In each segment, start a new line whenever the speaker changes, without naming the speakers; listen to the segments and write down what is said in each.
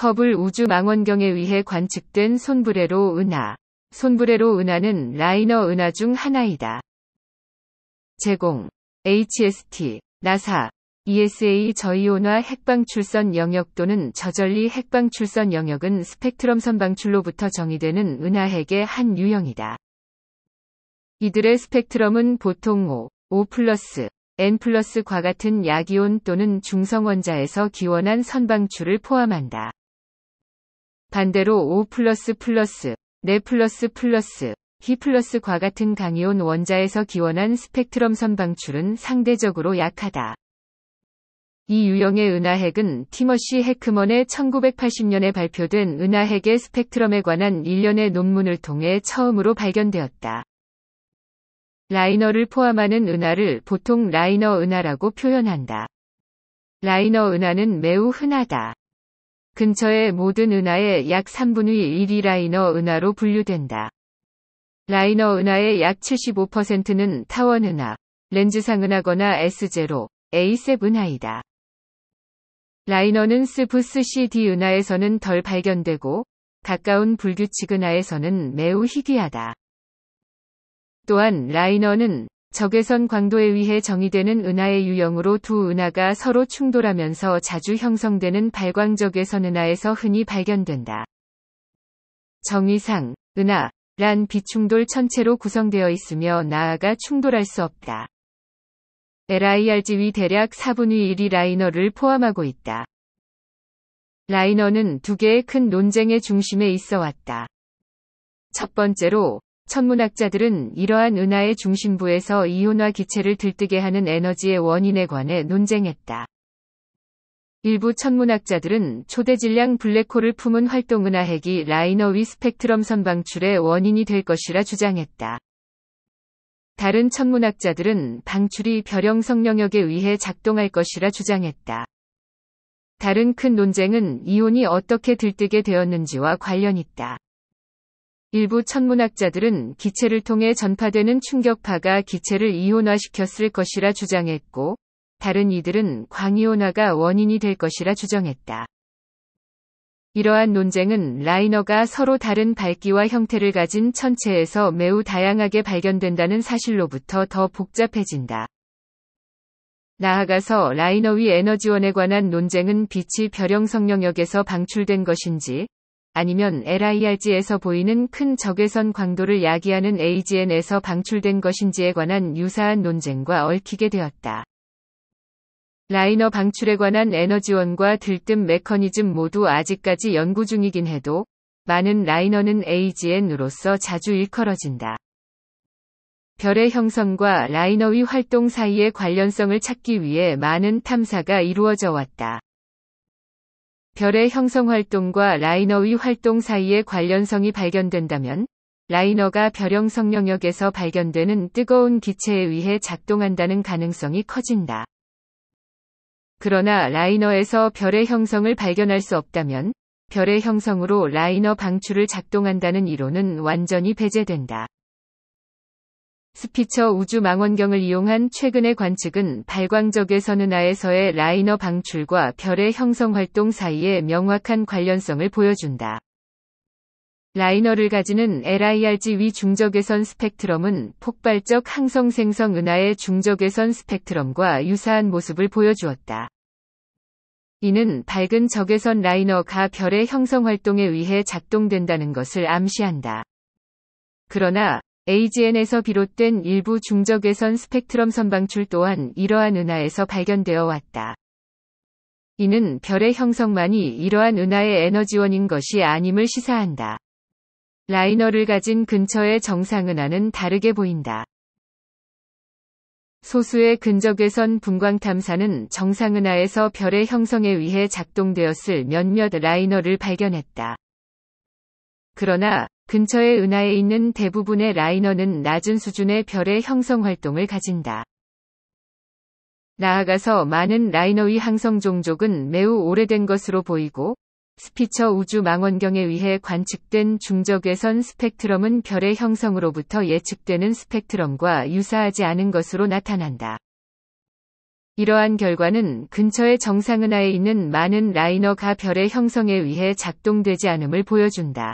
허블 우주 망원경에 의해 관측된 손브레로 은하. 손브레로 은하는 라이너 은하 중 하나이다. 제공 HST, 나사, ESA 저이온화 핵방출선 영역 또는 저전리 핵방출선 영역은 스펙트럼 선방출로부터 정의되는 은하핵의 한 유형이다. 이들의 스펙트럼은 보통 O, O+, N+과 같은 약이온 또는 중성원자에서 기원한 선방출을 포함한다. 반대로 O 플러스 플러스, 네 플러스 플러스, 히 플러스과 같은 강이온 원자에서 기원한 스펙트럼 선방출은 상대적으로 약하다. 이 유형의 은하핵은 티머시 헤크먼의 1980년에 발표된 은하핵의 스펙트럼에 관한 일련의 논문을 통해 처음으로 발견되었다. 라이너를 포함하는 은하를 보통 라이너 은하라고 표현한다. 라이너 은하는 매우 흔하다. 근처의 모든 은하의 약 3분의 1이 라이너 은하로 분류된다. 라이너 은하의 약 75%는 타원 은하, 렌즈상 은하거나 S0, A7 은하이다. 라이너는 스부스 CD 은하에서는 덜 발견되고 가까운 불규칙 은하에서는 매우 희귀하다. 또한 라이너는 적외선 광도에 의해 정의되는 은하의 유형으로 두 은하가 서로 충돌하면서 자주 형성되는 발광적외선 은하에서 흔히 발견된다. 정의상, 은하란 비충돌 천체로 구성되어 있으며 나아가 충돌할 수 없다. LIRG위 대략 4분의 1이 라이너를 포함하고 있다. 라이너는 두 개의 큰 논쟁의 중심에 있어 왔다. 첫 번째로 천문학자들은 이러한 은하의 중심부에서 이온화 기체를 들뜨게 하는 에너지의 원인에 관해 논쟁했다. 일부 천문학자들은 초대 질량 블랙홀을 품은 활동 은하핵이 라이너 위 스펙트럼 선방출의 원인이 될 것이라 주장했다. 다른 천문학자들은 방출이 별형 성영역에 의해 작동할 것이라 주장했다. 다른 큰 논쟁은 이온이 어떻게 들뜨게 되었는지와 관련 있다. 일부 천문학자들은 기체를 통해 전파되는 충격파가 기체를 이온화시켰을 것이라 주장했고, 다른 이들은 광이온화가 원인이 될 것이라 주장했다. 이러한 논쟁은 라이너가 서로 다른 밝기와 형태를 가진 천체에서 매우 다양하게 발견된다는 사실로부터 더 복잡해진다. 나아가서 라이너 위 에너지원에 관한 논쟁은 빛이 별형 성영역에서 방출된 것인지, 아니면 LIRG에서 보이는 큰 적외선 광도를 야기하는 AGN에서 방출된 것인지에 관한 유사한 논쟁과 얽히게 되었다. 라이너 방출에 관한 에너지원과 들뜸 메커니즘 모두 아직까지 연구 중이긴 해도 많은 라이너는 AGN으로서 자주 일컬어진다. 별의 형성과 라이너의 활동 사이의 관련성을 찾기 위해 많은 탐사가 이루어져 왔다. 별의 형성 활동과 라이너의 활동 사이의 관련성이 발견된다면 라이너가 별형 성영역에서 발견되는 뜨거운 기체에 의해 작동한다는 가능성이 커진다. 그러나 라이너에서 별의 형성을 발견할 수 없다면 별의 형성으로 라이너 방출을 작동한다는 이론은 완전히 배제된다. 스피처 우주 망원경을 이용한 최근의 관측은 발광적외선은 하에서의 라이너 방출과 별의 형성 활동 사이에 명확한 관련성을 보여준다. 라이너를 가지는 LIRG 위 중적외선 스펙트럼은 폭발적 항성 생성 은하의 중적외선 스펙트럼과 유사한 모습을 보여주었다. 이는 밝은 적외선 라이너가 별의 형성 활동에 의해 작동된다는 것을 암시한다. 그러나 AGN에서 비롯된 일부 중저괴선 스펙트럼 선방출 또한 이러한 은하에서 발견되어 왔다. 이는 별의 형성만이 이러한 은하의 에너지원인 것이 아님을 시사한다. 라이너를 가진 근처의 정상 은하는 다르게 보인다. 소수의 근적외선 분광 탐사는 정상 은하에서 별의 형성에 의해 작동되었을 몇몇 라이너를 발견했다. 그러나 근처의 은하에 있는 대부분의 라이너는 낮은 수준의 별의 형성 활동을 가진다. 나아가서 많은 라이너의 항성 종족은 매우 오래된 것으로 보이고 스피처 우주 망원경에 의해 관측된 중적외선 스펙트럼은 별의 형성으로부터 예측되는 스펙트럼과 유사하지 않은 것으로 나타난다. 이러한 결과는 근처의 정상은하에 있는 많은 라이너가 별의 형성에 의해 작동되지 않음을 보여준다.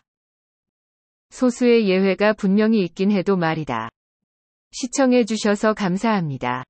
소수의 예외가 분명히 있긴 해도 말이다. 시청해주셔서 감사합니다.